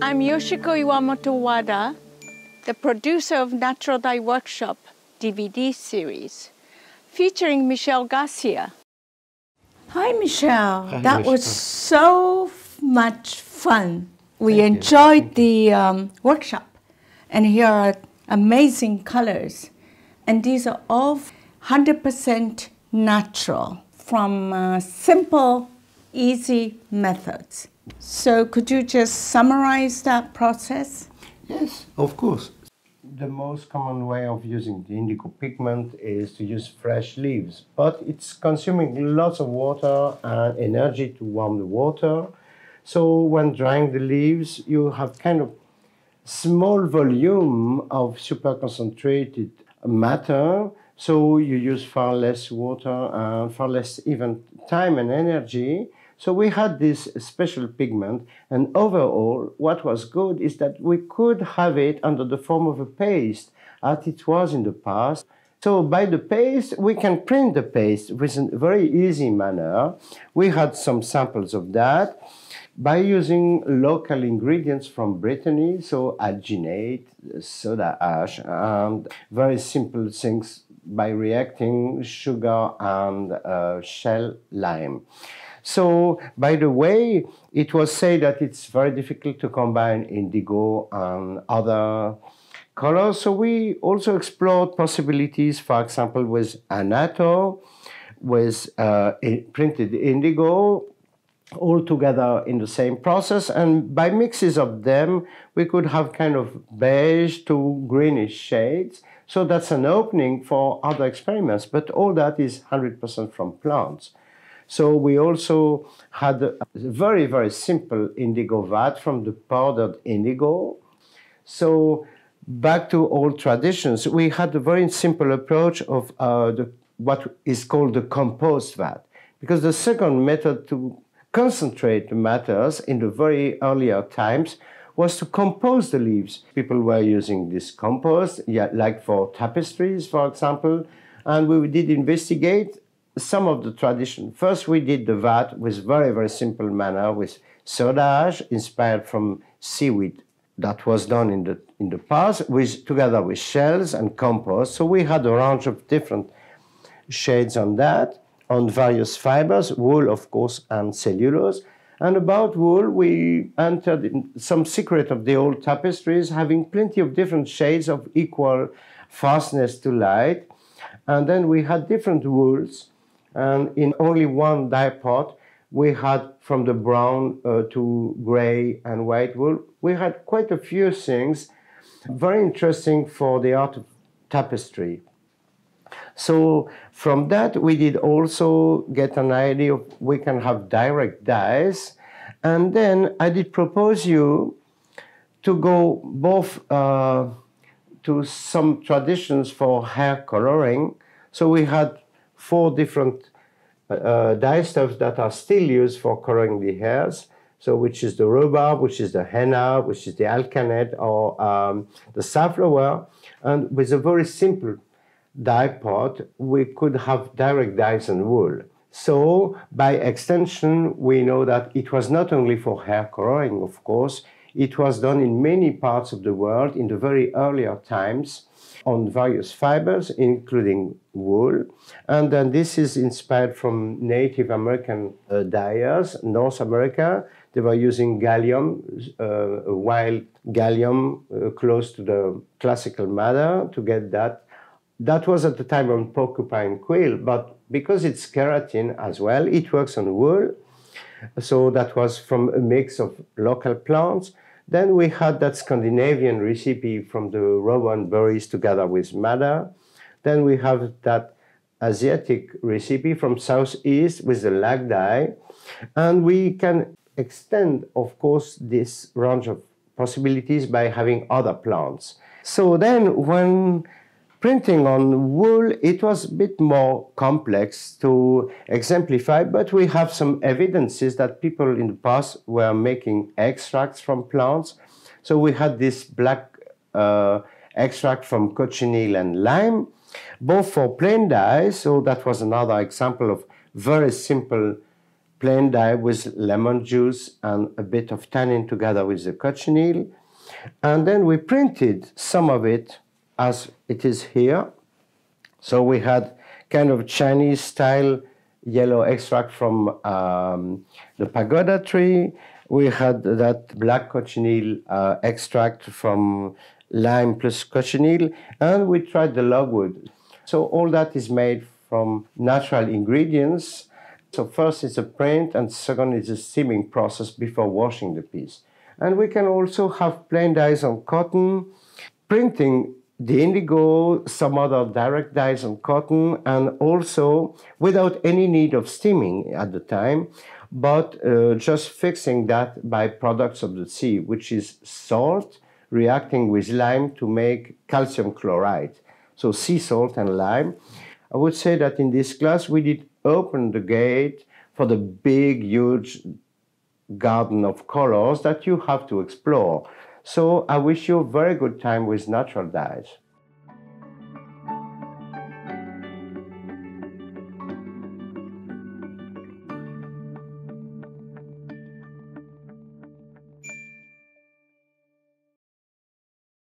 I'm Yoshiko Iwamoto Wada, the producer of Natural Dye Workshop DVD series, featuring Michelle Garcia. Hi, Michelle. Hi, that was so much fun. We Thank enjoyed you. the um, workshop, and here are amazing colors. And these are all 100% natural from uh, simple easy methods. So, could you just summarize that process? Yes, of course. The most common way of using the indigo pigment is to use fresh leaves, but it's consuming lots of water and energy to warm the water. So, when drying the leaves, you have kind of small volume of super concentrated matter so you use far less water and far less even time and energy so we had this special pigment, and overall, what was good is that we could have it under the form of a paste, as it was in the past. So by the paste, we can print the paste with a very easy manner. We had some samples of that by using local ingredients from Brittany, so alginate, soda ash, and very simple things by reacting sugar and uh, shell lime. So, by the way, it was said that it's very difficult to combine indigo and other colors. So we also explored possibilities, for example, with anato, with uh, printed indigo, all together in the same process. And by mixes of them, we could have kind of beige to greenish shades. So that's an opening for other experiments. But all that is 100% from plants. So we also had a very, very simple indigo vat from the powdered indigo. So back to old traditions, we had a very simple approach of uh, the, what is called the compost vat. Because the second method to concentrate the matters in the very earlier times was to compose the leaves. People were using this compost, yeah, like for tapestries, for example, and we did investigate some of the tradition. First, we did the vat with very, very simple manner with soda ash inspired from seaweed. That was done in the, in the past with, together with shells and compost. So we had a range of different shades on that, on various fibers, wool, of course, and cellulose. And about wool, we entered some secret of the old tapestries, having plenty of different shades of equal fastness to light. And then we had different wools and in only one dye pot, we had from the brown uh, to gray and white wool, we had quite a few things very interesting for the art of tapestry. So from that, we did also get an idea of we can have direct dyes. And then I did propose you to go both uh, to some traditions for hair coloring. So we had four different uh, uh dyestuffs that are still used for coloring the hairs. So, which is the rhubarb, which is the henna, which is the alkanet, or um, the safflower. And with a very simple dye pot, we could have direct dyes and wool. So, by extension, we know that it was not only for hair coloring, of course, it was done in many parts of the world in the very earlier times on various fibers, including wool. And then this is inspired from Native American uh, dyers, North America. They were using gallium, uh, wild gallium, uh, close to the classical madder to get that. That was at the time on porcupine quill, but because it's keratin as well, it works on wool so that was from a mix of local plants. Then we had that Scandinavian recipe from the Rowan berries together with madder. Then we have that Asiatic recipe from southeast with the lagdai. And we can extend, of course, this range of possibilities by having other plants. So then when Printing on wool, it was a bit more complex to exemplify, but we have some evidences that people in the past were making extracts from plants. So we had this black uh, extract from cochineal and lime, both for plain dye. So that was another example of very simple plain dye with lemon juice and a bit of tannin together with the cochineal. And then we printed some of it as it is here. So we had kind of Chinese style yellow extract from um, the pagoda tree. We had that black cochineal uh, extract from lime plus cochineal, and we tried the logwood. So all that is made from natural ingredients. So first is a print, and second is a steaming process before washing the piece. And we can also have plain dyes on cotton. Printing the indigo, some other direct dyes on cotton, and also without any need of steaming at the time, but uh, just fixing that by products of the sea, which is salt reacting with lime to make calcium chloride. So sea salt and lime. I would say that in this class we did open the gate for the big, huge garden of colors that you have to explore. So I wish you a very good time with natural diet.